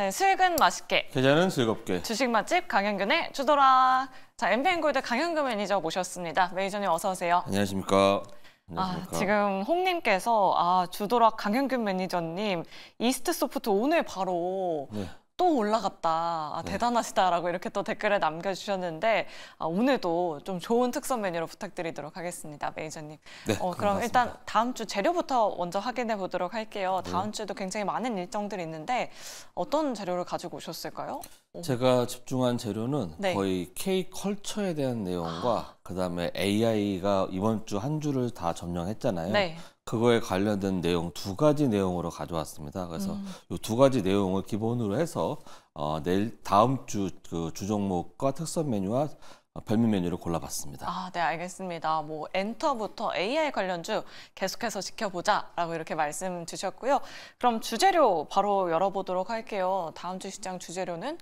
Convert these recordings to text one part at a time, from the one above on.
네, 술근 맛있게. 계좌는 즐겁게. 주식 맛집 강현근의 주도라. 자, MPN 골드 강현근 매니저 모셨습니다. 매니저님 어서 오세요. 안녕하십니까. 안녕하십니까? 아, 지금 홍님께서 아, 주도락 강현균 매니저님 이스트 소프트 오늘 바로 네. 또 올라갔다. 아, 네. 대단하시다라고 이렇게 또 댓글에 남겨주셨는데 아, 오늘도 좀 좋은 특선 메뉴로 부탁드리도록 하겠습니다. 매니저님. 네, 어, 그럼 일단 다음 주 재료부터 먼저 확인해 보도록 할게요. 네. 다음 네. 주에도 굉장히 많은 일정들이 있는데 어떤 재료를 가지고 오셨을까요? 어. 제가 집중한 재료는 네. 거의 K 컬처에 대한 내용과 아. 그다음에 AI가 이번 주 한 주를 다 점령했잖아요. 네. 그거에 관련된 내용 두 가지 내용으로 가져왔습니다. 그래서 음. 이두 가지 내용을 기본으로 해서 어, 내일 다음 주그주 그 종목과 특선 메뉴와 어, 별미 메뉴를 골라봤습니다. 아, 네, 알겠습니다. 뭐 엔터부터 AI 관련주 계속해서 지켜보자라고 이렇게 말씀 주셨고요. 그럼 주재료 바로 열어보도록 할게요. 다음 주 시장 주재료는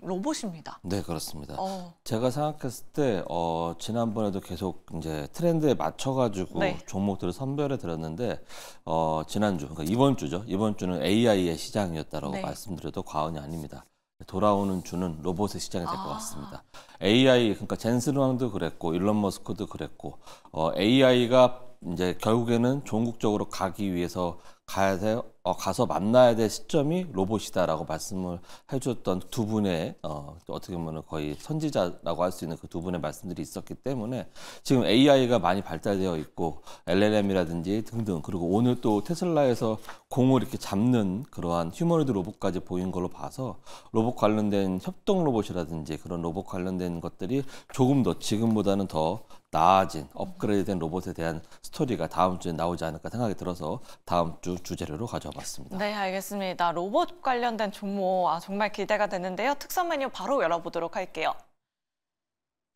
로봇입니다. 네, 그렇습니다. 어. 제가 생각했을 때 어, 지난번에도 계속 이제 트렌드에 맞춰가지고 네. 종목들을 선별해 드렸는데 어, 지난주, 그러니까 이번 주죠. 이번 주는 AI의 시장이었다라고 네. 말씀드려도 과언이 아닙니다. 돌아오는 주는 로봇의 시장이 될것 아. 같습니다. 아. AI 그러니까 젠스루왕도 그랬고 일론 머스크도 그랬고 어, AI가 이제 결국에는 종국적으로 가기 위해서 가야 돼요. 어, 가서 만나야 될 시점이 로봇이다라고 말씀을 해줬던 두 분의 어, 어떻게 보면 거의 선지자라고 할 수 있는 그 두 분의 말씀들이 있었기 때문에 지금 AI가 많이 발달되어 있고 LLM이라든지 등등 그리고 오늘 또 테슬라에서 공을 이렇게 잡는 그러한 휴머니드 로봇까지 보인 걸로 봐서 로봇 관련된 협동 로봇이라든지 그런 로봇 관련된 것들이 조금 더 지금보다는 더 나아진 업그레이드된 로봇에 대한 스토리가 다음 주에 나오지 않을까 생각이 들어서 다음 주 주제로 가죠 알습니다 네, 알겠습니다. 로봇 관련된 종목 아, 정말 기대가 되는데요. 특선 메뉴 바로 열어보도록 할게요.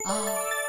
아...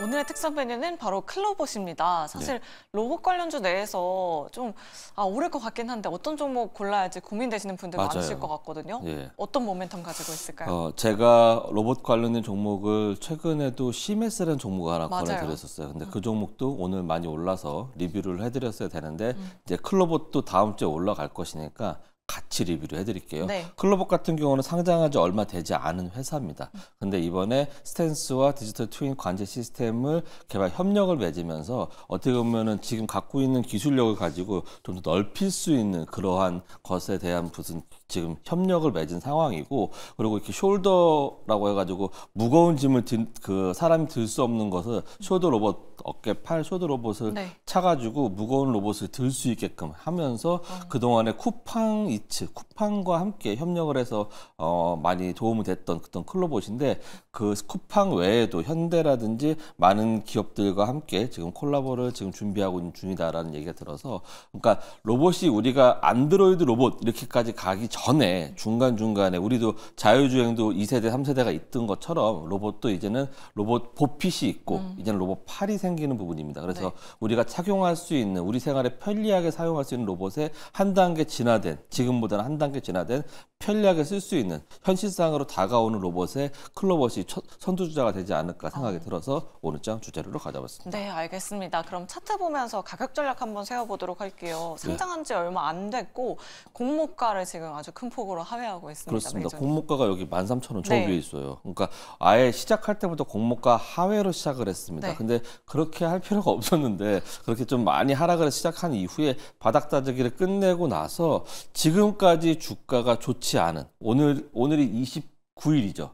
오늘의 특선 메뉴는 바로 클로봇입니다. 사실 네. 로봇 관련주 내에서 좀 아, 오를 것 같긴 한데 어떤 종목 골라야지 고민되시는 분들 맞아요. 많으실 것 같거든요. 예. 어떤 모멘텀 가지고 있을까요? 어, 제가 로봇 관련된 종목을 최근에도 시메스라는 종목을 하나 맞아 권해드렸었어요. 근데 음. 그 종목도 오늘 많이 올라서 리뷰를 해드렸어야 되는데 음. 이제 클로봇도 다음 주에 올라갈 것이니까 같이 리뷰를 해드릴게요. 네. 클로버 같은 경우는 상장한 지 얼마 되지 않은 회사입니다. 근데 이번에 스탠스와 디지털 트윈 관제 시스템을 개발 협력을 맺으면서 어떻게 보면은 지금 갖고 있는 기술력을 가지고 좀 더 넓힐 수 있는 그러한 것에 대한 무슨 지금 협력을 맺은 상황이고 그리고 이렇게 숄더라고 해가지고 무거운 짐을 든, 그 사람이 들 수 없는 것을 숄더 로봇 어깨 팔 숄더 로봇을 네. 차가지고 무거운 로봇을 들 수 있게끔 하면서 음. 그동안에 쿠팡 이츠 쿠팡과 함께 협력을 해서 어, 많이 도움이 됐던 그떤 클로봇인데 그 쿠팡 외에도 현대라든지 많은 기업들과 함께 지금 콜라보를 지금 준비하고 있는 중이다라는 얘기가 들어서 그러니까 로봇이 우리가 안드로이드 로봇 이렇게까지 가기 전 전에 중간중간에 우리도 자율주행도 2세대, 3세대가 있던 것처럼 로봇도 이제는 로봇 보핏이 있고 음. 이제는 로봇 팔이 생기는 부분입니다. 그래서 네. 우리가 착용할 수 있는 우리 생활에 편리하게 사용할 수 있는 로봇에 한 단계 진화된 지금보다는 한 단계 진화된 편리하게 쓸 수 있는 현실상으로 다가오는 로봇의 클로봇이 첫, 선두주자가 되지 않을까 생각이 아. 들어서 오늘 장 주제로 가져왔습니다. 네, 알겠습니다. 그럼 차트 보면서 가격 전략 한번 세워보도록 할게요. 네. 상장한 지 얼마 안 됐고 공모가를 지금 아주 아주 큰 폭으로 하회하고 있습니다. 그렇습니다. 매전이 공모가가 여기 13,000원 저 네. 위에 있어요. 그러니까 아예 시작할 때부터 공모가 하회로 시작을 했습니다. 네. 근데 그렇게 할 필요가 없었는데 그렇게 좀 많이 하락을 시작한 이후에 바닥 다지기를 끝내고 나서 지금까지 주가가 좋지 않은 오늘 오늘이 29일이죠.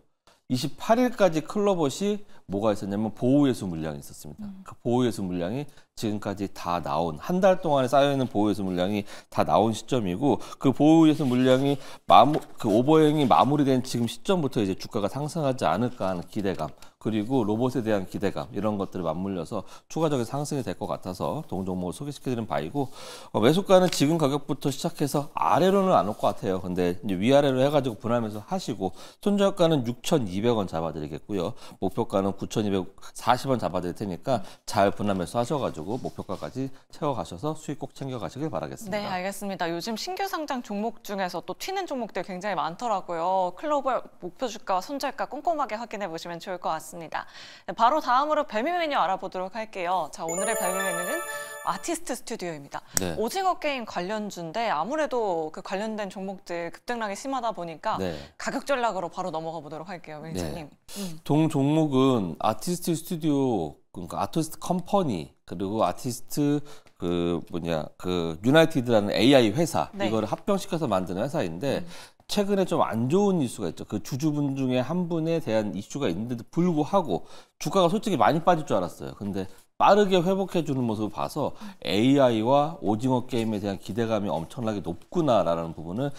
28일까지 클럽봇이 뭐가 있었냐면 보호예수 물량이 있었습니다. 음. 그 보호예수 물량이 지금까지 다 나온 한 달 동안에 쌓여있는 보호예서 물량이 다 나온 시점이고 그보호예서 물량이 마무 그 오버행이 마무리된 지금 시점부터 이제 주가가 상승하지 않을까 하는 기대감 그리고 로봇에 대한 기대감 이런 것들이 맞물려서 추가적인 상승이 될 것 같아서 동종목을 소개시켜드린 바이고 어, 매수가는 지금 가격부터 시작해서 아래로는 안 올 것 같아요. 근데 위아래로 해가지고 분할면서 하시고 손절가는 6,200원 잡아드리겠고요. 목표가는 9,240원 잡아드릴 테니까 잘 분할면서 하셔가지고 그리고 목표가까지 채워가셔서 수익 꼭 챙겨가시길 바라겠습니다. 네, 알겠습니다. 요즘 신규 상장 종목 중에서 또 튀는 종목들 굉장히 많더라고요. 클로버 목표 주가와 손절가 꼼꼼하게 확인해 보시면 좋을 것 같습니다. 네, 바로 다음으로 별미 메뉴 알아보도록 할게요. 자, 오늘의 별미 메뉴는 아티스트 스튜디오입니다. 네. 오징어 게임 관련주인데 아무래도 그 관련된 종목들 급등락이 심하다 보니까 네. 가격 전략으로 바로 넘어가 보도록 할게요, 매니저님. 네. 음. 동 종목은 아티스트 스튜디오 그러니까 아티스트 컴퍼니 그리고 아티스트 그 뭐냐 그 유나이티드라는 AI 회사 네. 이거를 합병시켜서 만드는 회사인데 음. 최근에 좀 안 좋은 이슈가 있죠. 그 주주분 중에 한 분에 대한 이슈가 있는데도 불구하고 주가가 솔직히 많이 빠질 줄 알았어요. 근데 빠르게 회복해 주는 모습을 봐서 AI와 오징어 게임에 대한 기대감이 엄청나게 높구나라는 부분을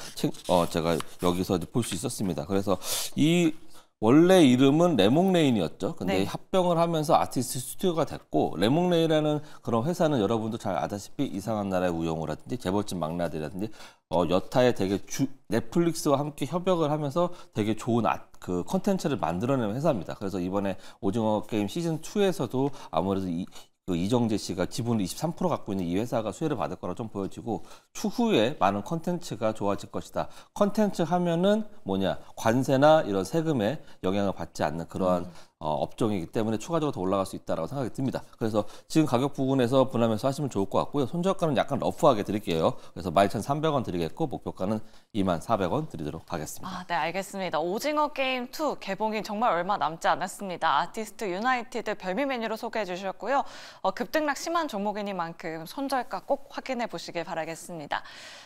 어, 제가 여기서 볼 수 있었습니다. 그래서 이 원래 이름은 레몽레인이었죠. 근데 네. 합병을 하면서 아티스트 스튜디오가 됐고 레몽레인이라는 그런 회사는 여러분도 잘 아다시피 이상한 나라의 우영우라든지 재벌집 막내들이라든지 어, 여타의 되게 주, 넷플릭스와 함께 협약을 하면서 되게 좋은 아, 그 컨텐츠를 만들어내는 회사입니다. 그래서 이번에 오징어 게임 시즌 2에서도 아무래도 이, 그 이정재 씨가 지분을 23% 갖고 있는 이 회사가 수혜를 받을 거라 좀 보여지고 추후에 많은 컨텐츠가 좋아질 것이다. 컨텐츠 하면은 뭐냐 관세나 이런 세금에 영향을 받지 않는 그러한 음. 어, 업종이기 때문에 추가적으로 더 올라갈 수 있다라고 생각이 듭니다. 그래서 지금 가격 부분에서 분하면서 하시면 좋을 것 같고요. 손절가는 약간 러프하게 드릴게요. 그래서 12,300원 드리겠고 목표가는 24,000원 드리도록 하겠습니다. 아, 네, 알겠습니다. 오징어 게임 2 개봉이 정말 얼마 남지 않았습니다. 아티스트 유나이티드 별미 메뉴로 소개해 주셨고요. 어, 급등락 심한 종목이니만큼 손절가 꼭 확인해 보시길 바라겠습니다.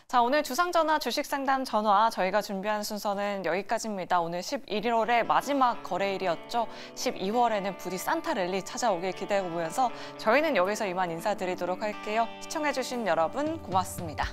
자, 오늘 주상 전화 주식 상담 전화 저희가 준비한 순서는 여기까지입니다. 오늘 11월의 마지막 거래일이었죠. 12월에는 부디 산타 랠리 찾아오길 기대하면서 저희는 여기서 이만 인사드리도록 할게요. 시청해주신 여러분 고맙습니다.